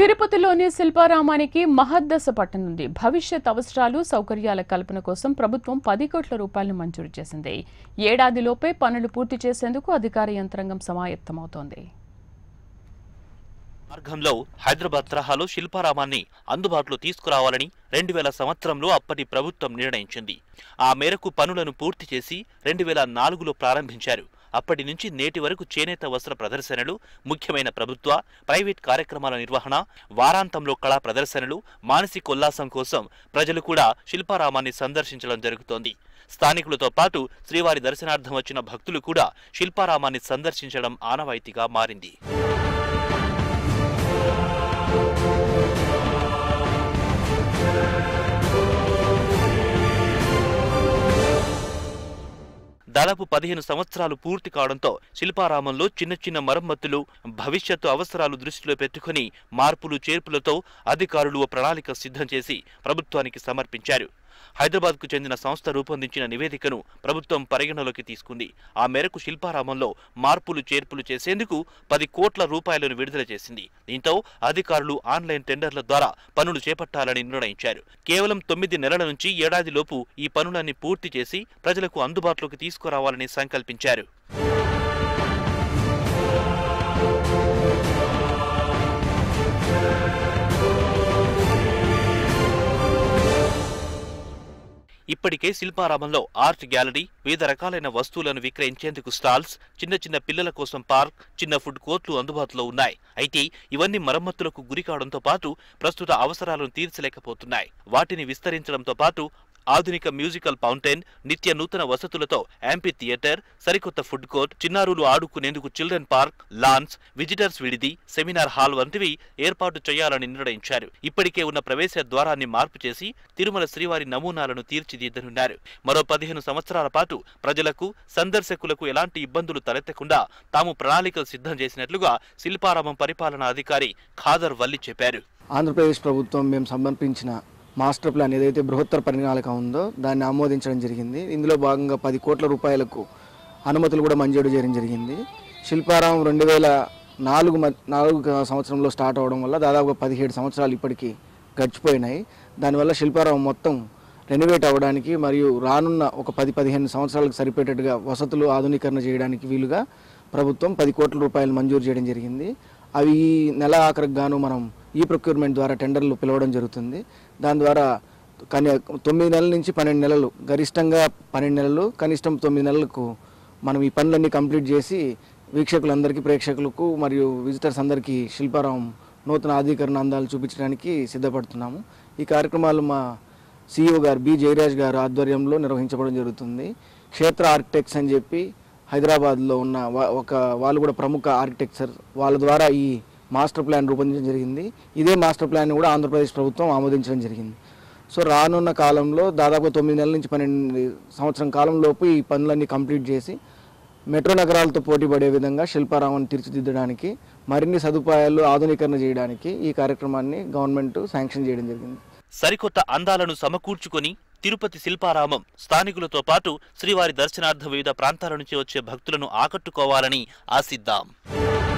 తిరుపతిలోని శిల్పారామానికి మహద్దశ పట్టనుంది భవిష్యత్ అవసరాలు సౌకర్యాల కల్పన కోసం ప్రభుత్వం పది కోట్ల రూపాయలను మంజూరు చేసింది ఏడాదిలోపే పనులు పూర్తి చేసేందుకు అధికార యంత్రాంగం సమాయత్తమవుతోంది మార్గంలో హైదరాబాద్ తరహాలో శిల్పారామాన్ని అందుబాటులో తీసుకురావాలని రెండు వేల సంవత్సరంలో అప్పటి ప్రభుత్వం నిర్ణయించింది ఆ మేరకు పనులను పూర్తి చేసి రెండు వేల నాలుగులో ప్రారంభించారు అప్పటి నుంచి నేటి వరకు చేనేత వస్త్ర ప్రదర్శనలు ముఖ్యమైన ప్రభుత్వ ప్రైవేట్ కార్యక్రమాల నిర్వహణ వారాంతంలో కళా ప్రదర్శనలు మానసికోల్లాసం కోసం ప్రజలు కూడా శిల్పారామాన్ని సందర్శించడం జరుగుతోంది స్థానికులతో పాటు శ్రీవారి దర్శనార్థం వచ్చిన భక్తులు కూడా శిల్పారామాన్ని సందర్శించడం ఆనవాయితీగా మారింది దాదాపు పదిహేను సంవత్సరాలు పూర్తి కావడంతో శిల్పారామంలో చిన్న చిన్న మరమ్మతులు భవిష్యత్తు అవసరాలు దృష్టిలో పెట్టుకుని మార్పులు చేర్పులతో అధికారులు ఓ ప్రణాళిక సిద్ధం చేసి ప్రభుత్వానికి సమర్పించారు హైదరాబాద్కు చెందిన సంస్థ రూపొందించిన నివేదికను ప్రభుత్వం పరిగణలోకి తీసుకుంది ఆ మేరకు శిల్పారామంలో మార్పులు చేర్పులు చేసేందుకు పది కోట్ల రూపాయలను విడుదల చేసింది దీంతో అధికారులు ఆన్లైన్ టెండర్ల ద్వారా పనులు చేపట్టాలని నిర్ణయించారు కేవలం తొమ్మిది నెలల నుంచి ఏడాదిలోపు ఈ పనులన్నీ పూర్తి చేసి ప్రజలకు అందుబాటులోకి తీసుకురావాలని సంకల్పించారు ఇప్పటికే శిల్పారామంలో ఆర్ట్ గ్యాలరీ వివిధ రకాలైన వస్తువులను విక్రయించేందుకు స్టాల్స్ చిన్న చిన్న పిల్లల కోసం పార్క్ చిన్న ఫుడ్ కోర్టులు అందుబాటులో ఉన్నాయి అయితే ఇవన్నీ మరమ్మతులకు గురి కావడంతో పాటు ప్రస్తుత అవసరాలను తీర్చలేకపోతున్నాయి వాటిని విస్తరించడంతో పాటు ఆధునిక మ్యూజికల్ ఫౌంటైన్ నిత్య నూతన వసతులతో యాంపీ థియేటర్ సరికొత్త ఫుడ్ కోర్ట్ చిన్నారులు ఆడుకునేందుకు చిల్డ్రన్ పార్క్ లాన్స్ విజిటర్స్ విడిది సెమినార్ హాల్ వంటివి ఏర్పాటు చేయాలని నిర్ణయించారు ఇప్పటికే ఉన్న ప్రవేశ ద్వారాన్ని మార్పు చేసి తిరుమల శ్రీవారి నమూనాలను తీర్చిదిద్దనున్నారు మరో పదిహేను సంవత్సరాల పాటు ప్రజలకు సందర్శకులకు ఎలాంటి ఇబ్బందులు తలెత్తకుండా తాము ప్రణాళికలు సిద్ధం చేసినట్లుగా శిల్పారామం పరిపాలనా అధికారి ఖాదర్ వల్లి చెప్పారు ఆంధ్రప్రదేశ్ ప్రభుత్వం మేము సమర్పించిన మాస్టర్ ప్లాన్ ఏదైతే బృహత్తర పరిణాళిక ఉందో దాన్ని ఆమోదించడం జరిగింది ఇందులో భాగంగా పది కోట్ల రూపాయలకు అనుమతులు కూడా మంజూరు చేయడం జరిగింది శిల్పారామం రెండు వేల నాలుగు నాలుగు సంవత్సరంలో స్టార్ట్ అవడం వల్ల దాదాపు పదిహేడు సంవత్సరాలు ఇప్పటికీ గడిచిపోయినాయి దానివల్ల శిల్పారామం మొత్తం రెనోవేట్ అవ్వడానికి మరియు రానున్న ఒక పది పదిహేను సంవత్సరాలకు సరిపేటట్టుగా వసతులు ఆధునీకరణ చేయడానికి వీలుగా ప్రభుత్వం పది కోట్ల రూపాయలు మంజూరు చేయడం జరిగింది అవి నెల ఆఖరికి గాను మనం ఈ ప్రొక్యూర్మెంట్ ద్వారా టెండర్లు పిలవడం జరుగుతుంది దాని ద్వారా కనీ తొమ్మిది నెలల నుంచి పన్నెండు నెలలు గరిష్టంగా పన్నెండు నెలలు కనిష్టం తొమ్మిది నెలలకు మనం ఈ పనులన్నీ కంప్లీట్ చేసి వీక్షకులందరికీ ప్రేక్షకులకు మరియు విజిటర్స్ అందరికీ శిల్పారాం నూతన ఆధీకరణ అందాలు చూపించడానికి సిద్ధపడుతున్నాము ఈ కార్యక్రమాలు మా సీఈఓ e గారు బి జయరాజ్ గారు ఆధ్వర్యంలో నిర్వహించబడం జరుగుతుంది క్షేత్ర ఆర్కిటెక్ట్స్ అని చెప్పి హైదరాబాద్లో ఉన్న ఒక వాళ్ళు కూడా ప్రముఖ ఆర్కిటెక్చర్ వాళ్ళ ద్వారా ఈ మాస్టర్ ప్లాన్ రూపొందించడం జరిగింది ఇదే మాస్టర్ ప్లాన్ కూడా ఆంధ్రప్రదేశ్ ప్రభుత్వం ఆమోదించడం జరిగింది సో రానున్న కాలంలో దాదాపు తొమ్మిది నెలల నుంచి పన్నెండు సంవత్సరం కాలంలోపు ఈ పనులన్నీ కంప్లీట్ చేసి మెట్రో నగరాలతో పోటీపడే విధంగా శిల్పారామను తీర్చిదిద్దడానికి మరిన్ని సదుపాయాలు ఆధునీకరణ చేయడానికి ఈ కార్యక్రమాన్ని గవర్నమెంట్ శాంక్షన్ చేయడం జరిగింది సరికొత్త అందాలను సమకూర్చుకొని తిరుపతి శిల్పారామం స్థానికులతో పాటు శ్రీవారి దర్శనార్థం వివిధ ప్రాంతాల నుంచి వచ్చే భక్తులను ఆకట్టుకోవాలని ఆశిద్దాం